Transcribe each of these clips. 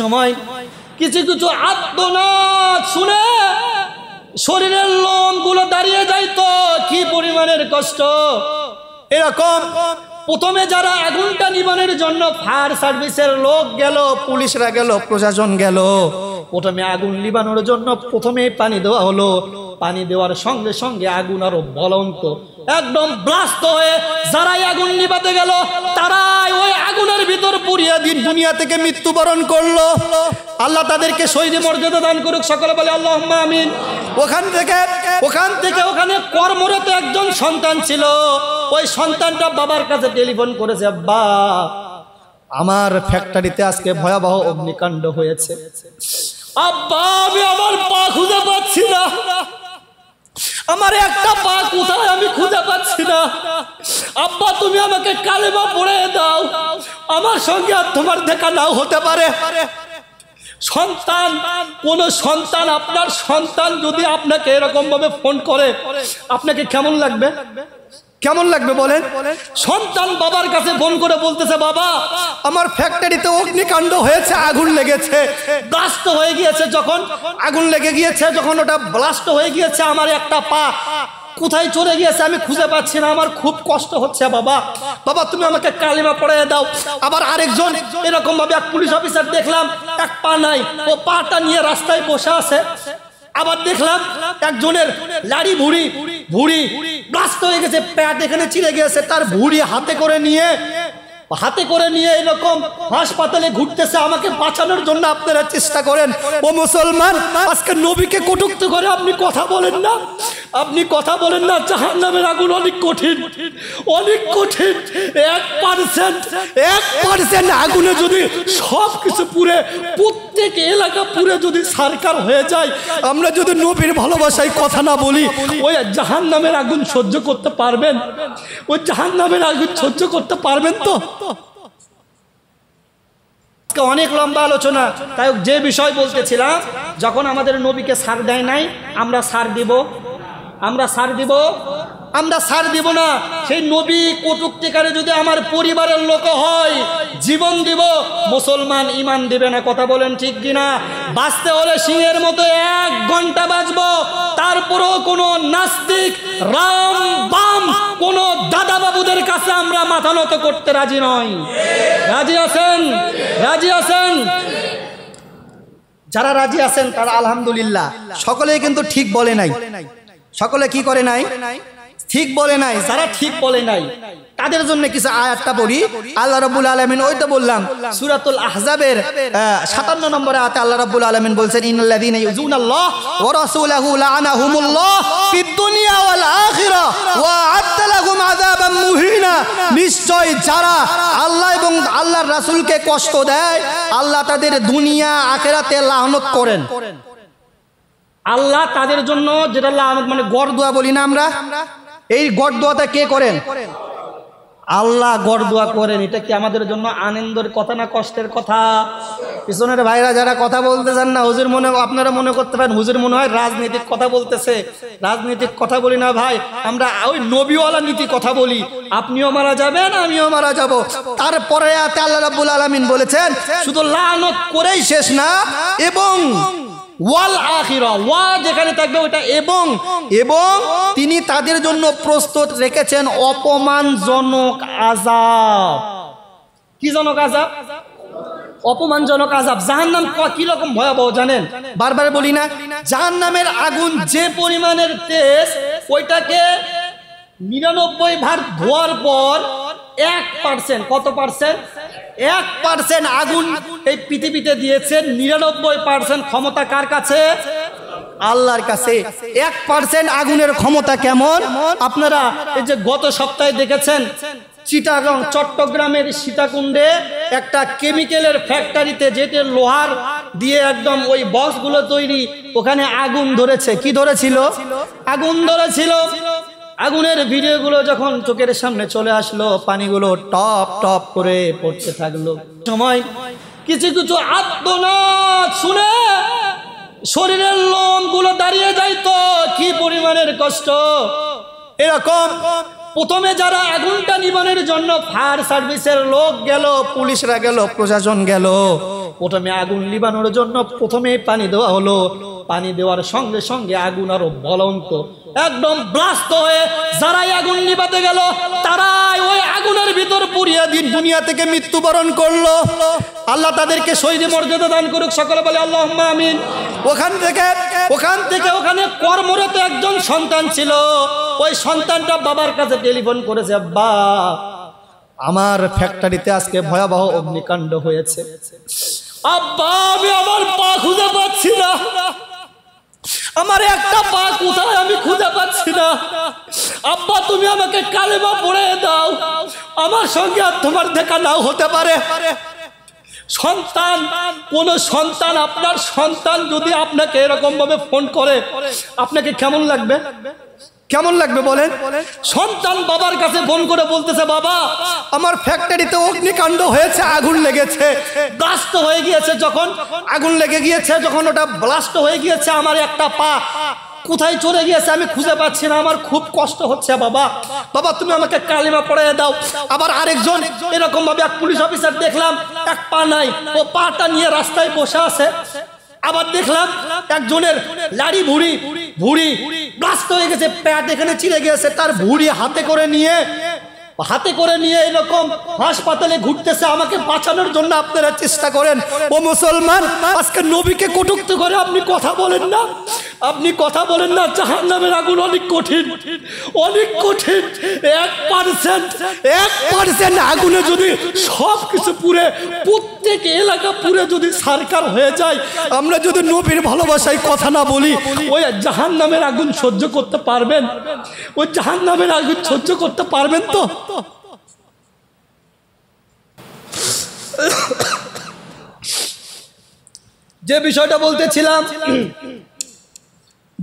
সময় কিছু কিছু আত্মনাথ শুনে শরীরের লোমগুলো দাঁড়িয়ে যাইতো কি পরিমাণের কষ্ট এরকম প্রথমে যারা আগুনটা নিবানের জন্য ফায়ার সার্ভিসের লোক গেল পুলিশরা গেল প্রশাসন গেল প্রথমে আগুন নিবানোর জন্য প্রথমেই পানি দেওয়া হলো পানি দেওয়ার সঙ্গে সঙ্গে আগুন আরো বলন্ত একদম ব্লাস্ট হয়ে যারাই আগুন নিবাতে গেল তারাই ওই আগুনের ভিতর পুরিয়ে দিন দুনিয়া থেকে মৃত্যুবরণ করলো আল্লাহ তাদেরকে শহীদ মর্যাদা দান করুক সকলে বলে আল্লাহ আমিন ওখান থেকে ওখান থেকে ওখানে কর্মরত একজন সন্তান ছিল ওই সন্তানটা বাবার কাছে টেলিফোন করেছে বা আমার ফ্যাক্টরিতে আজকে ভয়াবহ অগ্নিকাণ্ড হয়েছে আব্বা আমি আমার পা খুঁজে পাচ্ছি না আমার একটা পা কোথায় আমি খুঁজে পাচ্ছি না আব্বা তুমি আমাকে কালেমা পড়ে দাও আমার সঙ্গে আর তোমার দেখা নাও হতে পারে সন্তান কোন সন্তান আপনার সন্তান যদি আপনাকে এরকম ভাবে ফোন করে আপনাকে কেমন লাগবে কেমন লাগবে বলেন সন্তান বাবার কাছে ফোন করে বলতেছে বাবা আমার ফ্যাক্টরিতে অগ্নিকাণ্ড হয়েছে আগুন লেগেছে ব্লাস্ট হয়ে গিয়েছে যখন আগুন লেগে গিয়েছে যখন ওটা ব্লাস্ট হয়ে গিয়েছে আমার একটা পা কোথায় চলে গিয়েছে আমি খুঁজে পাচ্ছি না আমার খুব কষ্ট হচ্ছে বাবা বাবা তুমি আমাকে কালিমা পড়াইয়া দাও আবার আরেকজন এরকম ভাবে এক পুলিশ অফিসার দেখলাম এক পা নাই ও পাটা নিয়ে রাস্তায় বসে আছে আবার দেখলাম একজনের লাড়ি ভুড়ি ভুড়ি ব্লাস্ট হয়ে গেছে প্যাট এখানে ছিঁড়ে গিয়েছে তার ভুড়ি হাতে করে নিয়ে হাতে করে নিয়ে এরকম হাসপাতালে ঘুরতেছে আমাকে বাঁচানোর জন্য আপনারা চেষ্টা করেন ও মুসলমান আজকে নবীকে কটুক্ত করে আপনি কথা বলেন না আপনি কথা বলেন না জাহান নামের আগুন অনেক কঠিন অনেক কঠিন এক পার্সেন্ট এক পার্সেন্ট আগুনে যদি সব কিছু পুরে প্রত্যেক এলাকা পুরে যদি সরকার হয়ে যায় আমরা যদি নবীর ভালোবাসায় কথা না বলি ওই জাহান নামের আগুন সহ্য করতে পারবেন ওই জাহান নামের আগুন সহ্য করতে পারবেন তো অনেক লম্বা আলোচনা তাই যে বিষয় বলতেছিলাম যখন আমাদের নবীকে সার দেয় নাই আমরা সার দিব আমরা সার দিব আমরা সার দিব না সেই নবী কটুক্তিকারে যদি আমার পরিবারের লোক হয় জীবন দিব মুসলমান ইমান দিবে না কথা বলেন ঠিক কিনা বাঁচতে হলে সিংহের মতো এক ঘন্টা বাঁচব তারপরেও কোনো নাস্তিক রাম বাম কোনো বাবুদের কাছে আমরা মাথা নত করতে রাজি নই রাজি আছেন রাজি আছেন যারা রাজি আছেন তারা আলহামদুলিল্লাহ সকলেই কিন্তু ঠিক বলে নাই সকলে কি করে নাই ঠিক বলে নাই যারা ঠিক বলে নাই তাদের জন্য কিছু আয়াতটা বলি আল্লাহ রাব্বুল আলামিন ওই তো বললাম সূরাতুল আহজাবের 57 নম্বর আয়াতে আল্লাহ রাব্বুল আলামিন বলছেন ইন্নাল্লাযীনা ইউযুনাল্লাহ ওয়া রাসূলাহু লাআনাহুমুল্লাহ ফিদ দুনিয়া ওয়াল আখিরাহ ওয়া আ'তালাহুম আযাবাম মুহিনা নিশ্চয় যারা আল্লাহ এবং আল্লাহর রাসূলকে কষ্ট দেয় আল্লাহ তাদের দুনিয়া আখিরাতে লাহনত করেন আল্লাহ তাদের জন্য যেটা মানে গড় দোয়া বলি না আমরা এই গড় দোয়াটা কে করেন আল্লাহ গড় দোয়া করেন এটা কি আমাদের জন্য আনন্দের কথা না কষ্টের কথা পিছনের ভাইরা যারা কথা বলতে চান না হুজুর মনে আপনারা মনে করতে পারেন হুজুর মনে হয় রাজনৈতিক কথা বলতেছে রাজনৈতিক কথা বলি না ভাই আমরা ওই নবীওয়ালা নীতি কথা বলি আপনিও মারা যাবেন আমিও মারা যাব তারপরে আল্লাহ রাবুল আলামিন বলেছেন শুধু লানত করেই শেষ না এবং ওয়াল আখিরা ওয়া যেখানে থাকবে ওটা এবং এবং তিনি তাদের জন্য প্রস্তুত রেখেছেন অপমানজনক আজাব কি জনক আজাব অপমানজনক আজাব জাহান নাম কিরকম ভয়াবহ জানেন বারবার বলি না জাহান নামের আগুন যে পরিমাণের তেজ ওইটাকে নিরানব্বই ভাগ ধোয়ার পর এক পার্সেন্ট কত পার্সেন্ট এক পার্সেন্ট আগুন এই পৃথিবীতে দিয়েছেন নিরানব্বই পার্সেন্ট ক্ষমতা কার কাছে আল্লাহর কাছে এক পার্সেন্ট আগুনের ক্ষমতা কেমন আপনারা এই যে গত সপ্তাহে দেখেছেন চিটাগং চট্টগ্রামের সীতাকুণ্ডে একটা কেমিক্যালের ফ্যাক্টরিতে যেতে লোহার দিয়ে একদম ওই বসগুলো তৈরি ওখানে আগুন ধরেছে কি ধরেছিল আগুন ধরেছিল আগুনের ভিডিওগুলো যখন চোখের সামনে চলে আসলো পানিগুলো টপ টপ করে পড়তে থাকলো সময় কিছু কিছু আত্মনাথ শুনে শরীরের লোমগুলো দাঁড়িয়ে যাইতো কি পরিমাণের কষ্ট এরকম প্রথমে যারা আগুনটা নিবানের জন্য ফায়ার সার্ভিসের লোক গেল পুলিশরা গেল প্রশাসন গেল প্রথমে আগুন নিবানোর জন্য প্রথমেই পানি দেওয়া হলো পানি দেওয়ার সঙ্গে সঙ্গে আগুন আরো বলন্ত একদম ব্লাস্ট হয়ে যারাই আগুন নিবাতে গেল তারাই ওই আগুনের ভিতর পুরিয়া দিন দুনিয়া থেকে মৃত্যুবরণ করলো আল্লাহ তাদেরকে শহীদ মর্যাদা দান করুক সকলে বলে আল্লাহ আমিন ওখান থেকে ওখান থেকে ওখানে কর্মরত একজন সন্তান ছিল ওই সন্তানটা বাবার কাছে টেলিফোন করেছে বা আমার ফ্যাক্টরিতে আজকে ভয়াবহ অগ্নিকাণ্ড হয়েছে আব্বা আমি আমার পা খুঁজে পাচ্ছি না আমার একটা পা কোথায় আমি খুঁজে পাচ্ছি না আব্বা তুমি আমাকে কালেমা পড়ে দাও আমার সঙ্গে আর তোমার দেখা নাও হতে পারে সন্তান কোন সন্তান আপনার সন্তান যদি আপনাকে এরকম ভাবে ফোন করে আপনাকে কেমন লাগবে কেমন লাগবে বলেন সন্তান বাবার কাছে বোন করে বলতেছে বাবা আমার ফ্যাক্টরিতে অগ্নিকাণ্ড হয়েছে আগুন লেগেছে ব্লাস্ট হয়ে গিয়েছে যখন আগুন লেগে গিয়েছে যখন ওটা ব্লাস্ট হয়ে গিয়েছে আমার একটা পা কোথায় চলে গিয়েছে আমি খুঁজে পাচ্ছি না আমার খুব কষ্ট হচ্ছে বাবা বাবা তুমি আমাকে কালিমা পড়াইয়া দাও আবার আরেকজন এরকম ভাবে এক পুলিশ অফিসার দেখলাম এক পা নাই ও পাটা নিয়ে রাস্তায় বসে আছে আবার দেখলাম একজনের লাড়ি ভুড়ি ভুড়ি ব্লাস্ট হয়ে গেছে প্যাট এখানে ছিঁড়ে গিয়েছে তার ভুড়ি হাতে করে নিয়ে হাতে করে নিয়ে এরকম হাসপাতালে ঘুরতেছে আমাকে বাঁচানোর জন্য আপনারা চেষ্টা করেন ও মুসলমান আজকে নবীকে কটুক্ত করে আপনি কথা বলেন না আপনি কথা বলেন না জাহান নামের আগুন অনেক কঠিন অনেক কঠিন এক পার্সেন্ট এক পার্সেন্ট আগুনে যদি সব কিছু পুরে প্রত্যেক এলাকা পুরে যদি সরকার হয়ে যায় আমরা যদি নবীর ভালোবাসায় কথা না বলি ওই জাহান নামের আগুন সহ্য করতে পারবেন ওই জাহান নামের আগুন সহ্য করতে পারবেন তো যে বিষয়টা বলতেছিলাম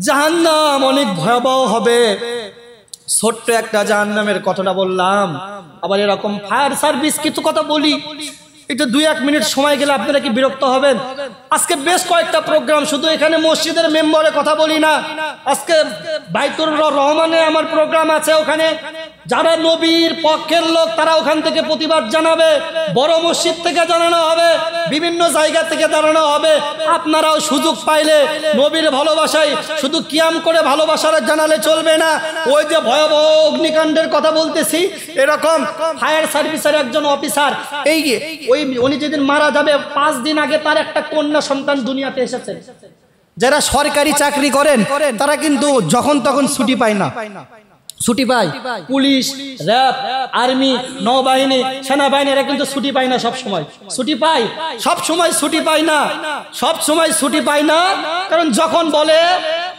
জাহান্নাম অনেক ভয়াবহ হবে ছোট্ট একটা নামের কথাটা বললাম আবার এরকম ফায়ার সার্ভিস কিছু কথা বলি একটু দুই এক মিনিট সময় গেলে আপনারা কি বিরক্ত হবেন আজকে বেশ কয়েকটা প্রোগ্রাম শুধু এখানে মসজিদের মেম্বারে কথা বলি না আজকে বাইতুর রহমানে আমার প্রোগ্রাম আছে ওখানে যারা নবীর পক্ষের লোক তারা ওখান থেকে প্রতিবাদ জানাবে বড় মসজিদ থেকে জানানো হবে বিভিন্ন জায়গা থেকে জানানো হবে আপনারাও সুযোগ পাইলে নবীর ভালোবাসায় শুধু কিয়াম করে ভালোবাসার জানালে চলবে না ওই যে ভয়াবহ অগ্নিকাণ্ডের কথা বলতেছি এরকম ফায়ার সার্ভিসের একজন অফিসার এই ওই উনি যেদিন মারা যাবে পাঁচ দিন আগে তার একটা কন্যা সন্তান দুনিয়াতে এসেছে যারা সরকারি চাকরি করেন তারা কিন্তু যখন তখন ছুটি পায় না ছুটি পায় পুলিশ র্যাব আর্মি নৌবাহিনী সেনাবাহিনীরা কিন্তু ছুটি পায় না সব সময় ছুটি পায় সব সময় ছুটি পায় না সব সময় ছুটি পায় না কারণ যখন বলে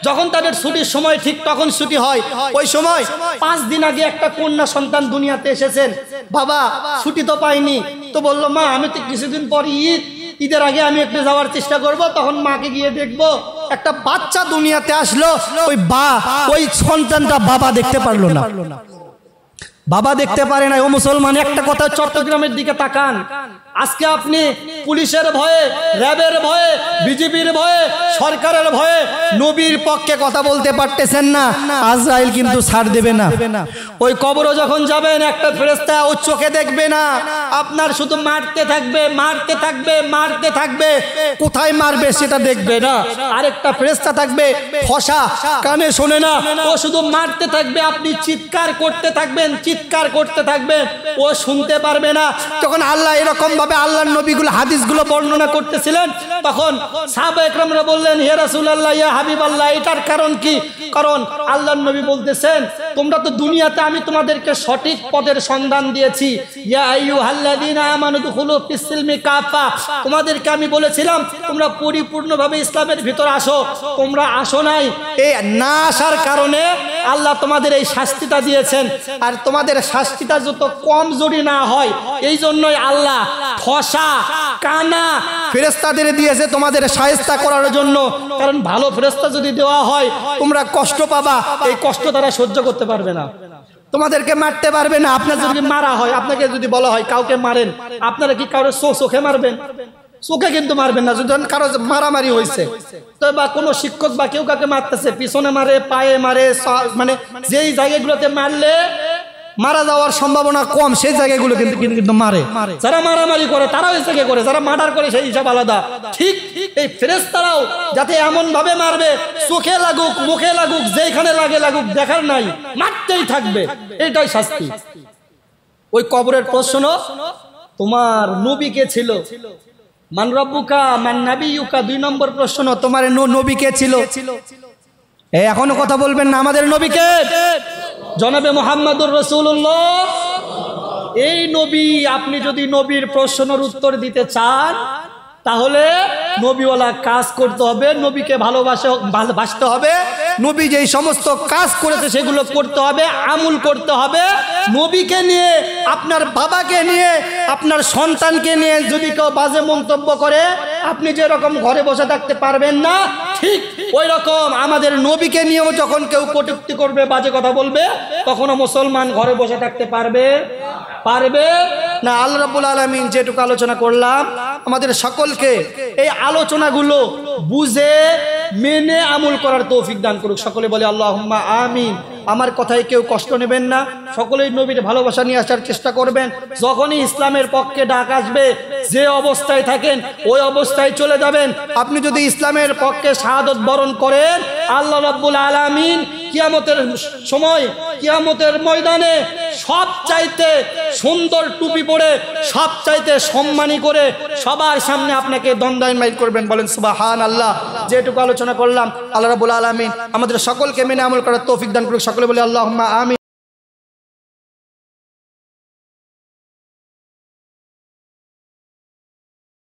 যখন তাদের ছুটির সময় ঠিক তখন ছুটি হয় ওই সময় পাঁচ দিন আগে একটা কন্যা সন্তান দুনিয়াতে এসেছেন বাবা ছুটি তো পাইনি তো বলল মা আমি তো কিছুদিন পর ঈদ ঈদের আগে আমি একটু যাওয়ার চেষ্টা করব তখন মাকে গিয়ে দেখবো একটা বাচ্চা দুনিয়াতে আসলো ওই বা ওই সন্তানটা বাবা দেখতে পারলো না বাবা দেখতে পারে না ও মুসলমান একটা কথা চট্টগ্রামের দিকে তাকান আজকে আপনি পুলিশের ভয়ে র্যাবের ভয়ে বিজেপির ভয়ে সরকারের ভয়ে নবীর পক্ষে কথা বলতে পারতেছেন না আজরাইল কিন্তু ছাড় দেবে না ওই কবরও যখন যাবেন একটা ফেরেস্তা ও চোখে দেখবে না আপনার শুধু মারতে থাকবে মারতে থাকবে মারতে থাকবে কোথায় মারবে সেটা দেখবে না আরেকটা ফেরেস্তা থাকবে ফসা কানে শোনে না ও শুধু মারতে থাকবে আপনি চিৎকার করতে থাকবেন চিৎ চিৎকার করতে থাকবে ও শুনতে পারবে না তখন আল্লাহ এরকম ভাবে আল্লাহ নবীগুলো হাদিসগুলো বর্ণনা করতেছিলেন তখন সাহাব একরমরা বললেন হে রাসুল আল্লাহ ইয়া হাবিব আল্লাহ এটার কারণ কি কারণ আল্লাহ নবী বলতেছেন তোমরা তো দুনিয়াতে আমি তোমাদেরকে সঠিক পদের সন্ধান দিয়েছি ইয়া আইয়ু হাল্লাদিনা আমানু দুখুলু ফিসসিলমি কাফা তোমাদেরকে আমি বলেছিলাম তোমরা পরিপূর্ণভাবে ইসলামের ভিতর আসো তোমরা আসো নাই এই না আসার কারণে আল্লাহ তোমাদের এই শাস্তিটা দিয়েছেন আর তোমাদের আমাদের শাস্তিটা যত কম জড়ি না হয় এই জন্যই আল্লাহ ফসা কানা ফেরেস্তাদের দিয়েছে তোমাদের সাহেস্তা করার জন্য কারণ ভালো ফেরেস্তা যদি দেওয়া হয় তোমরা কষ্ট পাবা এই কষ্ট তারা সহ্য করতে পারবে না তোমাদেরকে মারতে পারবে না আপনার যদি মারা হয় আপনাকে যদি বলা হয় কাউকে মারেন আপনারা কি কারোর চোখে মারবেন চোখে কিন্তু মারবেন না যদি কারো মারামারি হয়েছে তো বা কোনো শিক্ষক বা কেউ কাকে মারতেছে পিছনে মারে পায়ে মারে মানে যেই জায়গাগুলোতে মারলে মারা যাওয়ার সম্ভাবনা কম সেই জায়গাগুলো কিন্তু কিন্তু মারে যারা মারামারি করে তারাও এই জায়গায় করে যারা মার্ডার করে সেই হিসাব আলাদা ঠিক এই ফ্রেস তারাও যাতে এমনভাবে মারবে চোখে লাগুক মুখে লাগুক যেখানে লাগে লাগুক দেখার নাই মারতেই থাকবে এটাই শাস্তি ওই কবরের প্রশ্ন তোমার কে ছিল মান রব্বুকা মান নাবিউকা দুই নম্বর প্রশ্ন তোমার কে ছিল এখনো কথা বলবেন না আমাদের নবীকে জনাবে মোহাম্মদুর রসুল্লাহ এই নবী আপনি যদি নবীর প্রশ্নের উত্তর দিতে চান তাহলে নবীওয়ালা কাজ করতে হবে নবীকে ভালোবাসে ভালোবাসতে হবে নবী যেই সমস্ত কাজ করেছে সেগুলো করতে হবে আমুল করতে হবে নবীকে নিয়ে আপনার বাবাকে নিয়ে আপনার সন্তানকে নিয়ে যদি কেউ বাজে মন্তব্য করে আপনি যেরকম ঘরে বসে থাকতে পারবেন না ঠিক ওই রকম আমাদের নবীকে নিয়েও যখন কেউ কটুক্তি করবে বাজে কথা বলবে তখনও মুসলমান ঘরে বসে থাকতে পারবে পারবে না আল্লাহ রাবুল আলমিন যেটুকু আলোচনা করলাম আমাদের সকলকে এই আলোচনাগুলো বুঝে মেনে আমল করার তৌফিক দান করুক সকলে বলে আল্লাহ আমিন আমার কথায় কেউ কষ্ট নেবেন না সকলেই নবীর ভালোবাসা নিয়ে আসার চেষ্টা করবেন যখনই ইসলামের পক্ষে ডাক আসবে যে অবস্থায় থাকেন ওই অবস্থায় চলে যাবেন আপনি যদি ইসলামের পক্ষে শাহাদত বরণ করেন আল্লাহ রব্বুল আলমিন কিয়ামতের সময় কিয়ামতের ময়দানে সব চাইতে সুন্দর টুপি পরে সব চাইতে সম্মানী করে সবার সামনে আপনাকে মাইল করবেন বলেন হান আল্লাহ যেটুকু আলোচনা করলাম আল্লাহ রাবুল আলমিন আমাদের সকলকে মেনে আমল করার তৌফিক দান করুক সকলে বলে আল্লাহ আমি